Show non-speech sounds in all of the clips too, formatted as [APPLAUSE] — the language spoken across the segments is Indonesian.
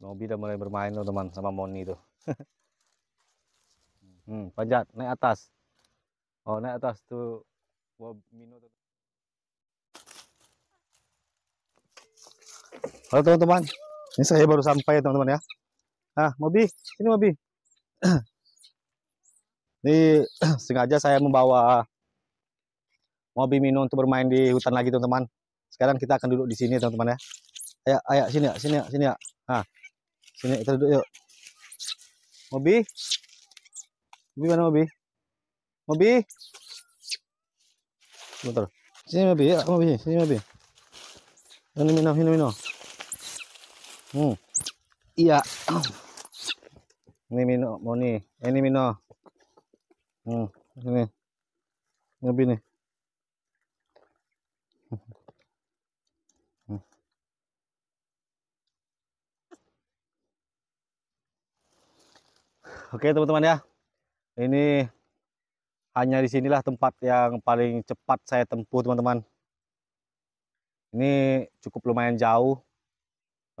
Nobi hmm. udah mulai bermain loh teman sama Moni tuh. [LAUGHS] hmm, panjat naik atas. Oh naik atas tuh. Mino Halo teman-teman, ini saya baru sampai teman-teman ya. Ah, Mobi, [CLEARS THROAT] ini Mobi. [CLEARS THROAT] ini sengaja saya membawa Mobi Mino untuk bermain di hutan lagi teman-teman. Sekarang kita akan duduk di sini teman-teman ya. Ayo, ayo sini ya, sini ya, sini ya. Nah, sini kita duduk yuk. Mobi, Mobi mana Mobi? Mobi, motor Sini Mobi, ya Mobi, sini Mobi. ini minum, ini minum. Hmm. Iya. Ini minum, mau nih. Ini minum. Hmm, ini. Mobi nih. Oke teman-teman ya, ini hanya di sinilah tempat yang paling cepat saya tempuh teman-teman. Ini cukup lumayan jauh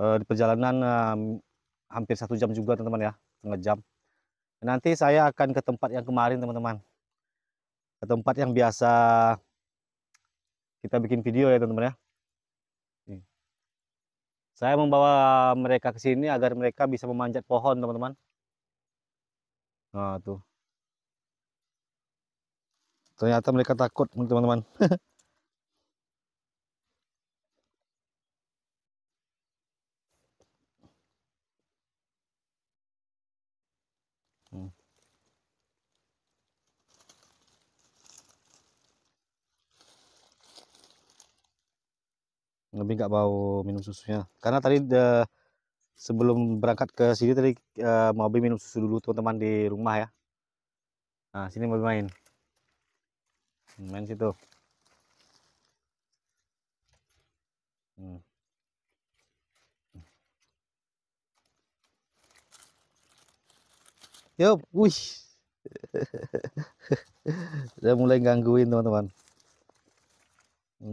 e, di perjalanan e, hampir satu jam juga teman-teman ya, setengah jam. Nanti saya akan ke tempat yang kemarin teman-teman, ke tempat yang biasa kita bikin video ya teman-teman ya. Saya membawa mereka ke sini agar mereka bisa memanjat pohon teman-teman. Nah, tuh. Ternyata mereka takut, teman-teman. [LAUGHS] Hmm. Lebih nggak bau minum susunya, karena tadi udah sebelum berangkat ke sini tadi uh, eh, Mabi minum susu dulu teman-teman di rumah ya. Nah, sini mau main. Main situ. Hmm. Yup, wih. [LAUGHS] Udah mulai gangguin teman-teman.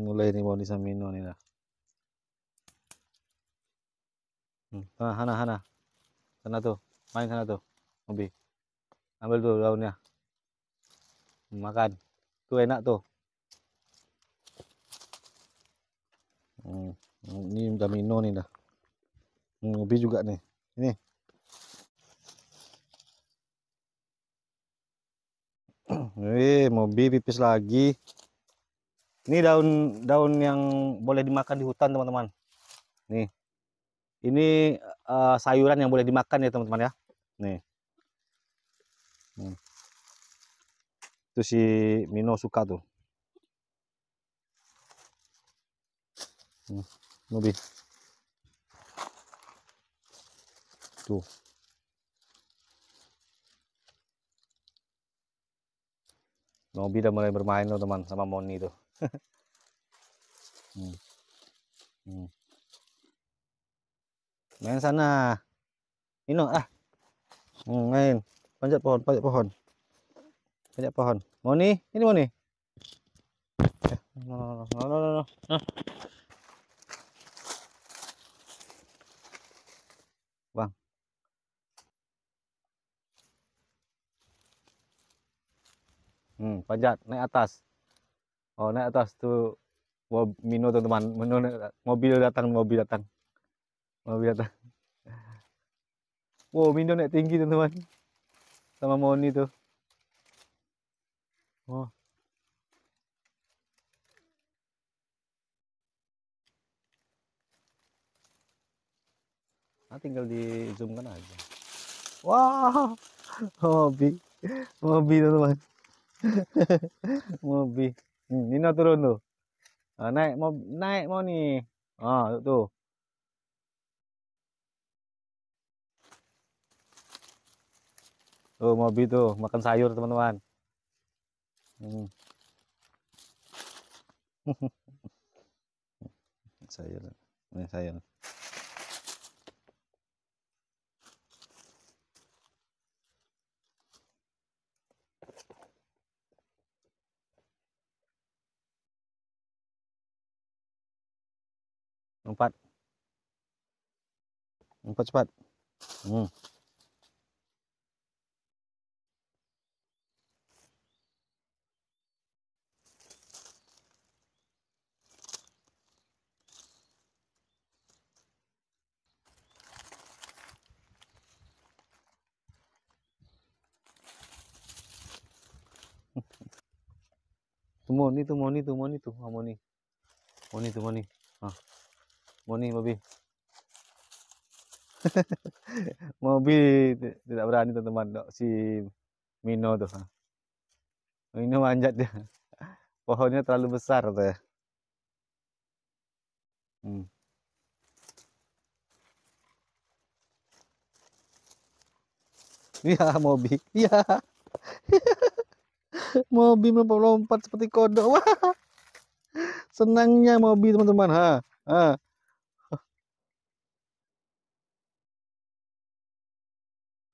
Mulai nih mau disamino nih lah. Hana hana, sana, sana. tuh. Main sana tuh. Hobi. Ambil tuh daunnya. Makan. Tuh enak tuh. Hmm. Ini udah minum nih dah. Hmm, juga nih. Ini. Wih, [CLEARS THROAT] eh, mobi pipis lagi. Ini daun daun yang boleh dimakan di hutan, teman-teman. Nih. Ini uh, sayuran yang boleh dimakan ya teman-teman ya. Nih. hmm. Itu si Mino suka tuh. Nih, Nubi. Tuh. Nobi udah mulai bermain loh teman sama Moni tuh. hmm. [LAUGHS] Hmm main sana ini ah hmm, main panjat pohon panjat pohon panjat pohon Moni ini Moni nih, eh, no no no no, bang hmm, panjat naik atas oh naik atas tuh Mino teman-teman mobil datang mobil datang mau lihat wow mindo naik tinggi teman-teman sama moni tuh oh nah, tinggal di zoom kan aja wow hobi hobi teman-teman hobi hmm, Nino turun tuh nah, naik mau naik mau nih ah tuh Tuh mobi tuh makan sayur teman-teman. Hmm. [LAUGHS] sayur, ini sayur. Empat, empat cepat. Hmm. Tumoni, tumoni, tumoni, tu. Ah, moni. Moni, tumoni. Ah. Moni, babi. Mobi [LAUGHS] tidak berani teman-teman. Si Mino tuh. Ah. Mino manjat dia. [LAUGHS] Pohonnya terlalu besar tuh ya. Hmm. [LAUGHS] Iya, Mobi. Iya. Mobi melompat seperti kodok. [LAUGHS] Wah. Senangnya mobil teman-teman. Ha. Ha.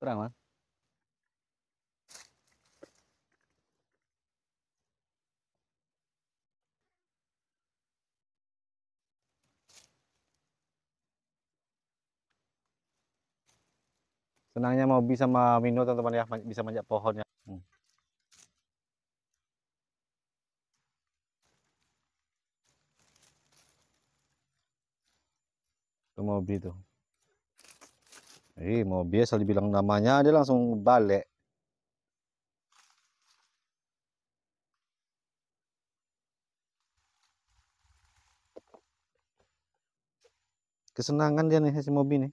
Terang, Mas. Senangnya Mobi sama Mino teman-teman ya bisa manjat pohonnya. Hmm. mobil itu jadi eh, mobil asal dibilang namanya dia langsung balik kesenangan dia nih si mobil nih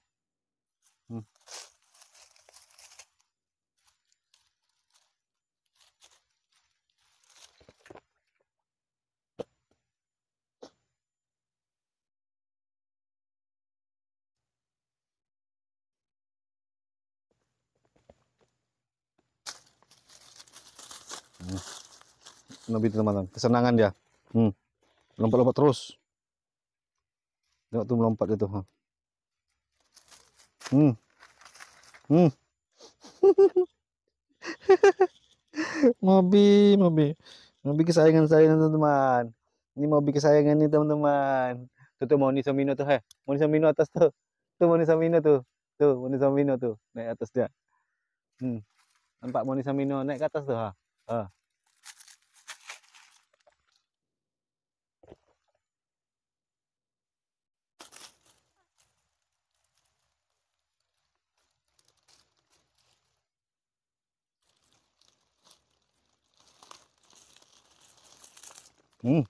lebih teman-teman kesenangan dia hmm. lompat-lompat terus tengok tuh melompat itu hmm hmm [LAUGHS] mobi mobi mobi kesayangan saya teman-teman ini mobi kesayangan nih teman-teman tuh tuh Moni Samino tuh heh Moni Samino atas tuh tuh Moni Samino tuh tuh Moni Samino tuh naik atas dia hmm nampak Moni Samino naik ke atas tuh ha, ha. hmm.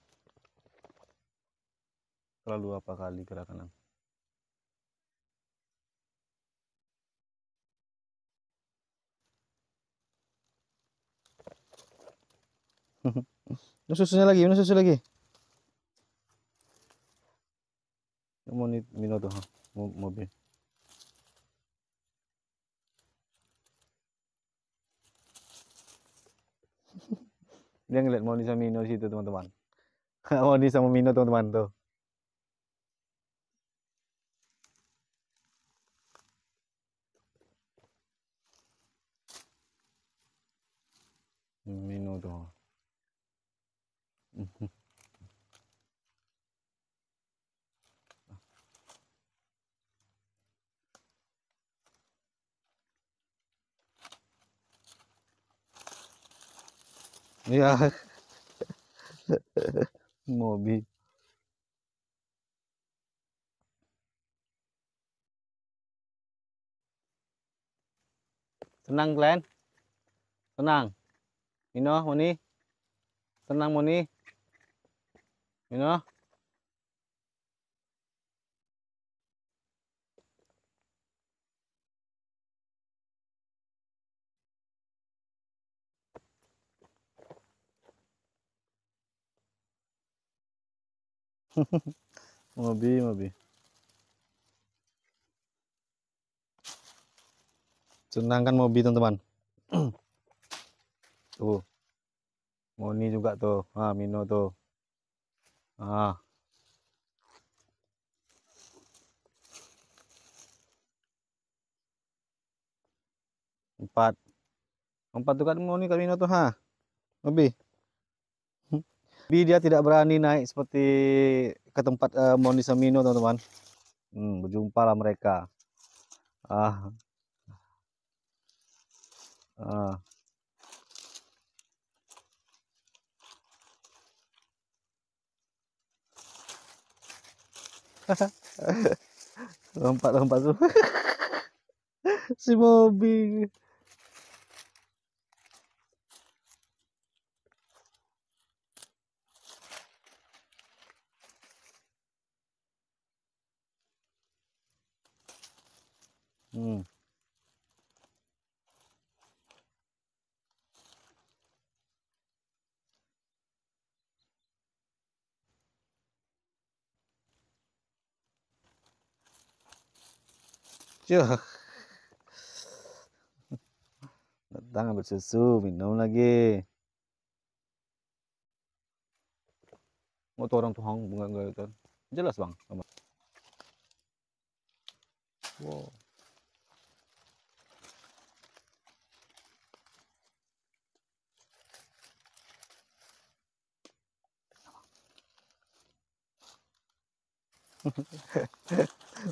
terlalu apa kali gerakanan? [LAUGHS] Ini susunya lagi, ini susu lagi. Mau minum tuh, mobil. [LAUGHS] dia ngeliat mau sama minum situ teman-teman [LAUGHS] Oni sama Mino teman-teman tuh. Mino tuh. [LAUGHS] Yeah. [LAUGHS] Mobi. tenang Glenn tenang know, Moni tenang Moni know. [LAUGHS] Mabi, mabi. Senangkan mobi teman-teman. [CLEARS THROAT] tuh. Moni juga tuh. Ah, Mino tuh. Ah. Empat. Empat tuh kan Moni kan Mino tuh, ha. Mobi. Jadi dia tidak berani naik seperti ke tempat uh, Mino Semino teman-teman. Hmm, lah mereka. Ah. Ah. [LAUGHS] lompat-lompat tuh. [LAUGHS] si mobil Hmm. Yo. Datang ambil susu, minum lagi. Mau oh, tuh orang tuhang bunga enggak itu. Jelas, Bang. Wow. [LAUGHS]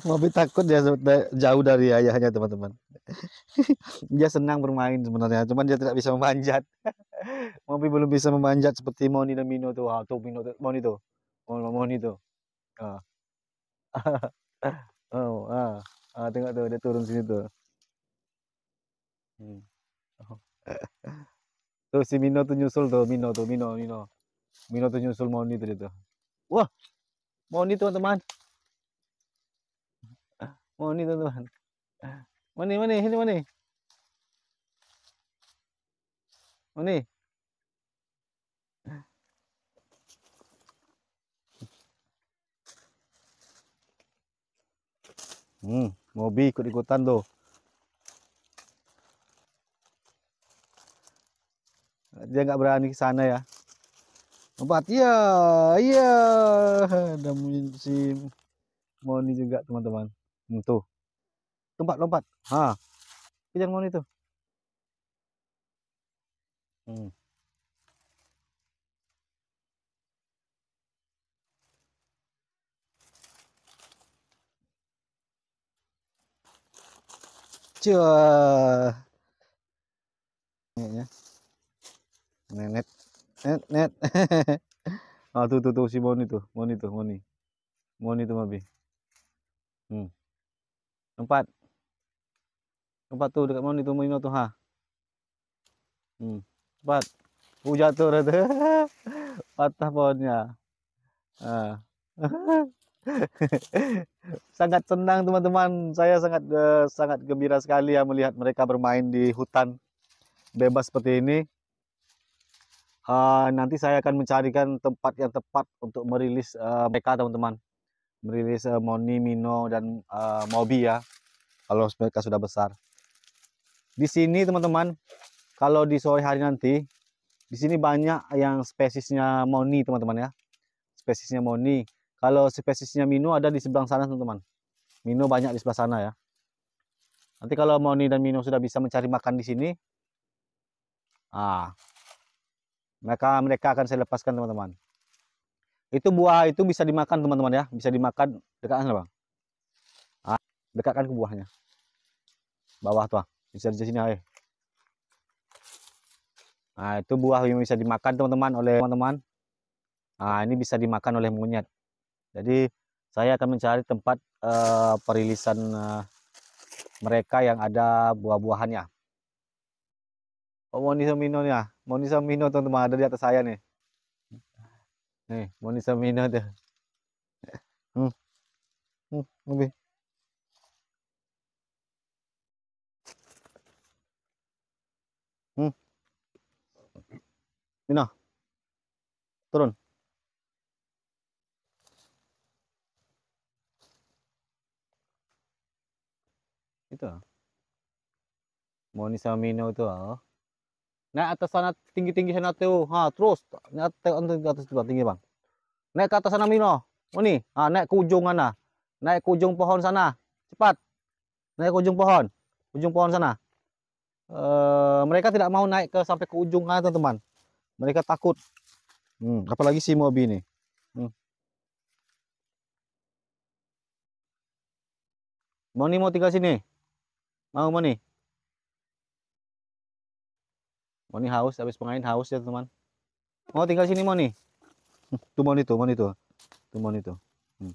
Mobi takut ya jauh dari ayahnya teman-teman. [LAUGHS] dia senang bermain sebenarnya, cuman dia tidak bisa memanjat. [LAUGHS] Mobi belum bisa memanjat seperti Moni dan Mino tuh, atau Mino tuh, Moni tuh, Moni, Moni tuh. Ah. oh, ah. ah, tengok tuh dia turun sini tuh. Hmm. tuh si Mino tuh nyusul tuh, Mino tuh, Mino, Mino. Mino tuh nyusul Moni tuh itu. Wah, mau nih teman-teman mau nih teman-teman mana mana ini mana mana hmm mobi ikut ikutan tuh dia nggak berani ke sana ya Empat ya, iya. Ada musim moni juga teman-teman. Tuh. Tempat lompat. Ha. Kejar moni tuh. Hmm. chưa ya. nenek net net [LAUGHS] ah tuh tuh tuh si Moni tuh Moni tuh Moni Moni tuh Mabi hmm empat empat tuh dekat Moni tuh moni tuh ha hmm empat uh jatuh rata [LAUGHS] patah pohonnya ah [LAUGHS] sangat senang teman-teman. Saya sangat uh, sangat gembira sekali ya melihat mereka bermain di hutan bebas seperti ini. Eh, nanti saya akan mencarikan tempat yang tepat untuk merilis uh, mereka teman-teman merilis uh, Moni, Mino dan uh, Mobi ya kalau mereka sudah besar di sini teman-teman kalau di sore hari nanti di sini banyak yang spesiesnya Moni teman-teman ya spesiesnya Moni kalau spesiesnya Mino ada di sebelah sana teman-teman Mino banyak di sebelah sana ya nanti kalau Moni dan Mino sudah bisa mencari makan di sini ah maka mereka akan saya lepaskan teman-teman. Itu buah itu bisa dimakan teman-teman ya, bisa dimakan dekatkan bang. Ah, dekatkan ke buahnya. Bawah tuh, ah. bisa di sini ayo. Nah, itu buah yang bisa dimakan teman-teman oleh teman-teman. Nah, ini bisa dimakan oleh monyet. Jadi saya akan mencari tempat uh, perilisan uh, mereka yang ada buah-buahannya. Oh, ya. Monisa Mino teman-teman ada di atas saya nih. Nih, Monisa Mino tuh. Hmm. Hmm, lebih. Hmm. Mino. Turun. Itu. Monisa Mino itu. Oh. Naik atas sana tinggi-tinggi sana tuh. Ha, terus naik ke atas tu tinggi bang. Naik ke atas sana Mino. Oh ni, ha, naik ke ujung sana. Naik ke ujung pohon sana. Cepat. Naik ke ujung pohon. Ujung pohon sana. e, mereka tidak mau naik ke sampai ke ujung sana teman-teman. Mereka takut. Hmm, apalagi si Mobi nih. Hmm. nih mau tinggal sini. Mau mau nih. Moni haus, habis pengain haus ya teman. mau tinggal sini Moni. [LAUGHS] Tuh Moni tuh, Moni tuh. Tuh Moni tuh. Hmm.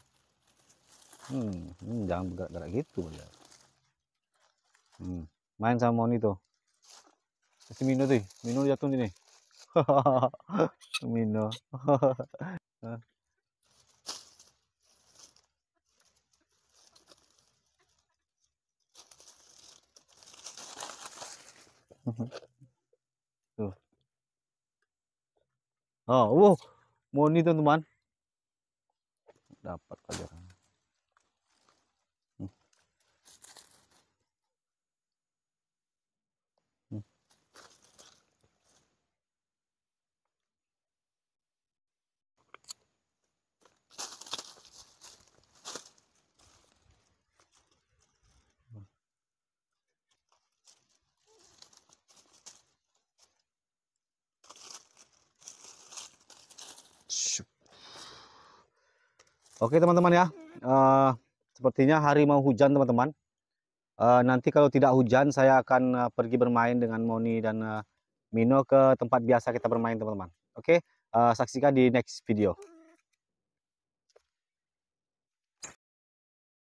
Hmm, hmm jangan bergerak-gerak gitu. Ya. Hmm. Main sama Moni tuh. Si Mino tuh, Mino jatuh sini. [LAUGHS] Mino. Mm-hmm. [LAUGHS] Oh, wow. Monito naman. Oke teman-teman ya, uh, sepertinya hari mau hujan teman-teman. Uh, nanti kalau tidak hujan saya akan uh, pergi bermain dengan Moni dan uh, Mino ke tempat biasa kita bermain teman-teman. Oke, uh, saksikan di next video.